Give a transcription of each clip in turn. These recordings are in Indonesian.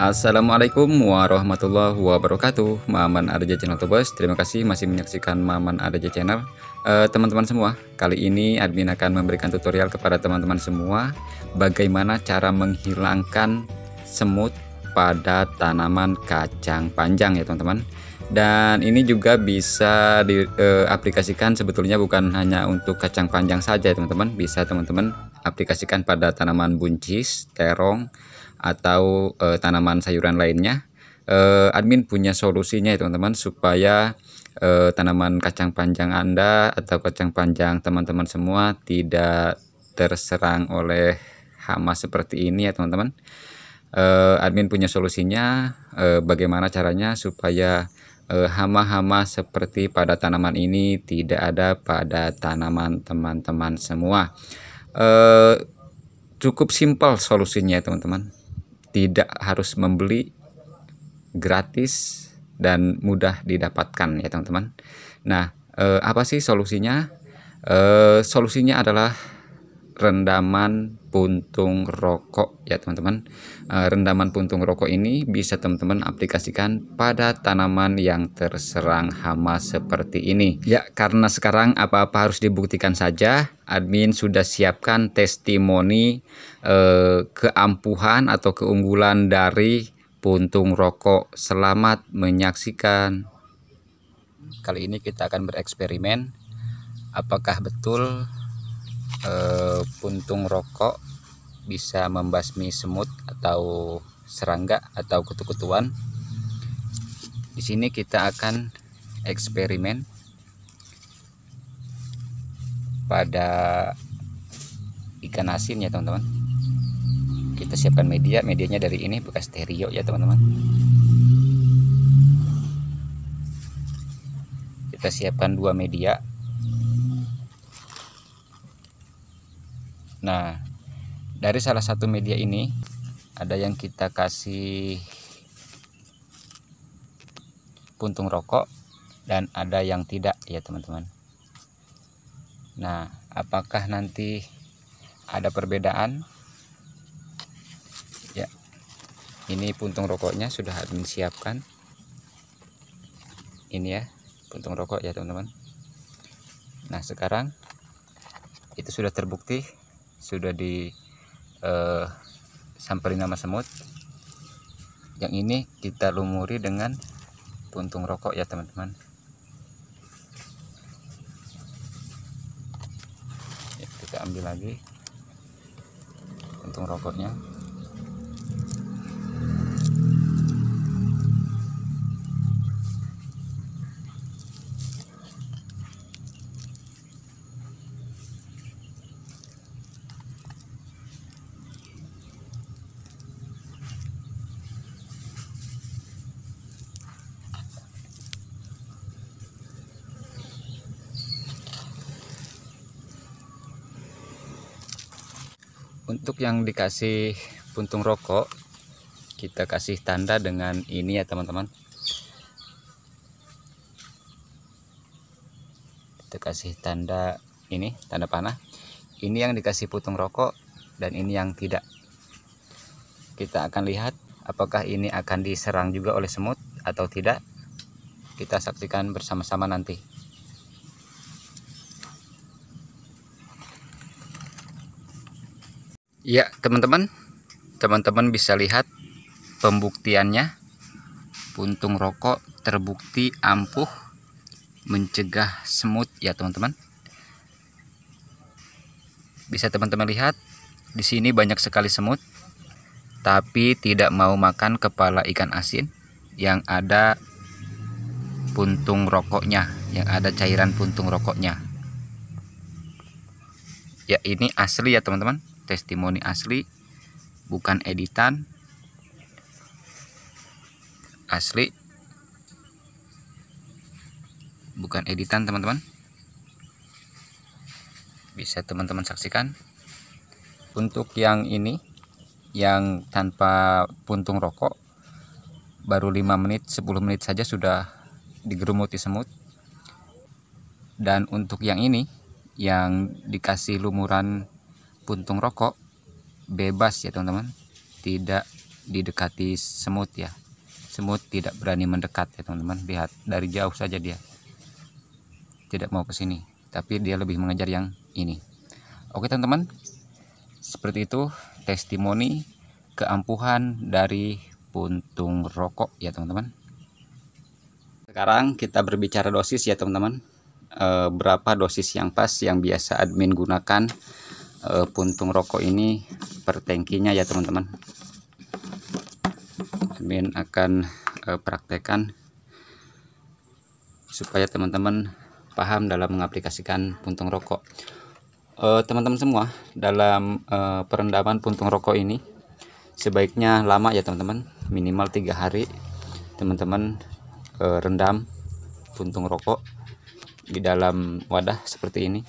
Assalamualaikum warahmatullahi wabarakatuh Maman Arja Channel Tubes Terima kasih masih menyaksikan Maman Arja Channel eh, Teman-teman semua Kali ini admin akan memberikan tutorial kepada teman-teman semua Bagaimana cara menghilangkan semut pada tanaman kacang panjang ya teman-teman dan ini juga bisa diaplikasikan eh, e, sebetulnya bukan hanya untuk kacang panjang saja ya, teman-teman bisa teman-teman aplikasikan pada tanaman buncis terong atau e, tanaman sayuran lainnya e, admin punya solusinya ya teman-teman supaya e, tanaman kacang panjang Anda atau kacang panjang teman-teman semua tidak terserang oleh hama seperti ini ya teman-teman e, admin punya solusinya e, bagaimana caranya supaya hama-hama e, seperti pada tanaman ini tidak ada pada tanaman teman-teman semua e, cukup simpel solusinya ya, teman-teman tidak harus membeli gratis dan mudah didapatkan ya teman-teman. Nah, eh, apa sih solusinya? Eh, solusinya adalah rendaman puntung rokok ya teman-teman eh, rendaman puntung rokok ini bisa teman-teman aplikasikan pada tanaman yang terserang hama seperti ini ya karena sekarang apa-apa harus dibuktikan saja admin sudah siapkan testimoni eh, keampuhan atau keunggulan dari puntung rokok selamat menyaksikan kali ini kita akan bereksperimen apakah betul e, puntung rokok bisa membasmi semut atau serangga atau kutu-kutuan. Di sini kita akan eksperimen pada ikan asin ya teman-teman. Kita siapkan media, medianya dari ini bekas stereo ya teman-teman. Kita siapkan dua media Nah, dari salah satu media ini ada yang kita kasih puntung rokok dan ada yang tidak ya teman-teman. Nah, apakah nanti ada perbedaan? Ya. Ini puntung rokoknya sudah admin siapkan. Ini ya, puntung rokok ya teman-teman. Nah, sekarang itu sudah terbukti sudah di uh, samperin sama semut yang ini kita lumuri dengan puntung rokok ya teman-teman ya, kita ambil lagi puntung rokoknya untuk yang dikasih puntung rokok kita kasih tanda dengan ini ya teman-teman kita kasih tanda ini tanda panah ini yang dikasih puntung rokok dan ini yang tidak kita akan lihat apakah ini akan diserang juga oleh semut atau tidak kita saksikan bersama-sama nanti Ya, teman-teman. Teman-teman bisa lihat pembuktiannya. Puntung rokok terbukti ampuh mencegah semut ya, teman-teman. Bisa teman-teman lihat di sini banyak sekali semut tapi tidak mau makan kepala ikan asin yang ada puntung rokoknya, yang ada cairan puntung rokoknya. Ya, ini asli ya, teman-teman testimoni asli bukan editan asli bukan editan teman-teman bisa teman-teman saksikan untuk yang ini yang tanpa puntung rokok baru 5 menit 10 menit saja sudah digerumuti semut dan untuk yang ini yang dikasih lumuran puntung rokok bebas ya teman-teman tidak didekati semut ya semut tidak berani mendekat ya teman-teman lihat dari jauh saja dia tidak mau ke sini tapi dia lebih mengejar yang ini oke teman-teman seperti itu testimoni keampuhan dari puntung rokok ya teman-teman sekarang kita berbicara dosis ya teman-teman e, berapa dosis yang pas yang biasa admin gunakan e, puntung rokok ini per tangkinya ya teman-teman admin akan e, eh, praktekan supaya teman-teman paham dalam mengaplikasikan puntung rokok eh, teman-teman semua dalam e, perendaman puntung rokok ini sebaiknya lama ya teman-teman minimal tiga hari teman-teman e, rendam puntung rokok di dalam wadah seperti ini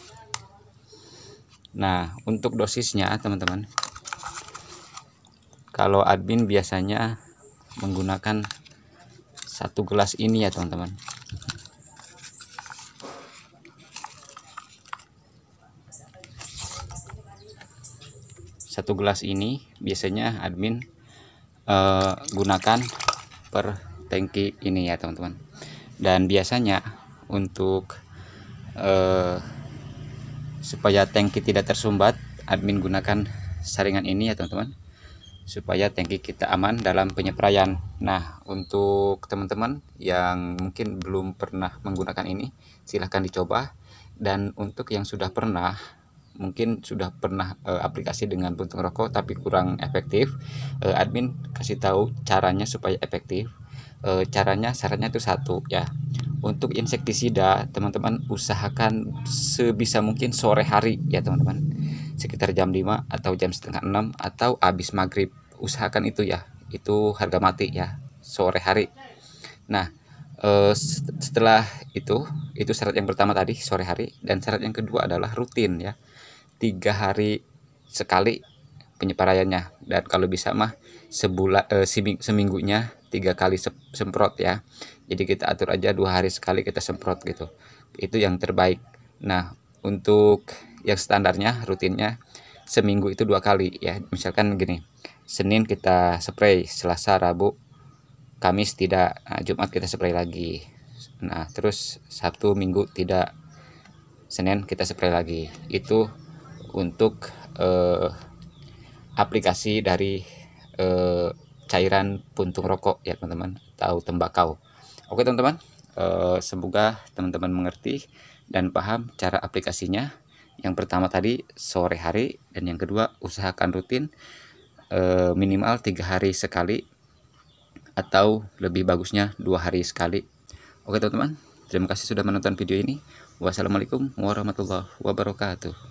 Nah, untuk dosisnya, teman-teman, kalau admin biasanya menggunakan satu gelas ini ya, teman-teman. Satu gelas ini biasanya admin eh, gunakan per tangki ini ya, teman-teman. Dan biasanya untuk eh, supaya tangki tidak tersumbat admin gunakan saringan ini ya teman-teman supaya tangki kita aman dalam penyeprayan nah untuk teman-teman yang mungkin belum pernah menggunakan ini silahkan dicoba dan untuk yang sudah pernah mungkin sudah pernah e, aplikasi dengan puntung rokok tapi kurang efektif e, admin kasih tahu caranya supaya efektif e, caranya syaratnya itu satu ya untuk insektisida teman-teman usahakan sebisa mungkin sore hari ya teman-teman sekitar jam 5 atau jam setengah 6 atau habis maghrib usahakan itu ya itu harga mati ya sore hari nah eh, setelah itu itu syarat yang pertama tadi sore hari dan syarat yang kedua adalah rutin ya tiga hari sekali penyeparayannya dan kalau bisa mah sebulan eh, seminggunya tiga kali semprot ya jadi kita atur aja dua hari sekali kita semprot gitu itu yang terbaik nah untuk yang standarnya rutinnya seminggu itu dua kali ya misalkan gini Senin kita spray Selasa Rabu Kamis tidak nah, Jumat kita spray lagi nah terus Sabtu Minggu tidak Senin kita spray lagi itu untuk eh, aplikasi dari eh, cairan puntung rokok ya teman-teman atau tembakau oke teman-teman uh, semoga teman-teman mengerti dan paham cara aplikasinya yang pertama tadi sore hari dan yang kedua usahakan rutin uh, minimal tiga hari sekali atau lebih bagusnya dua hari sekali oke teman-teman terima kasih sudah menonton video ini wassalamualaikum warahmatullahi wabarakatuh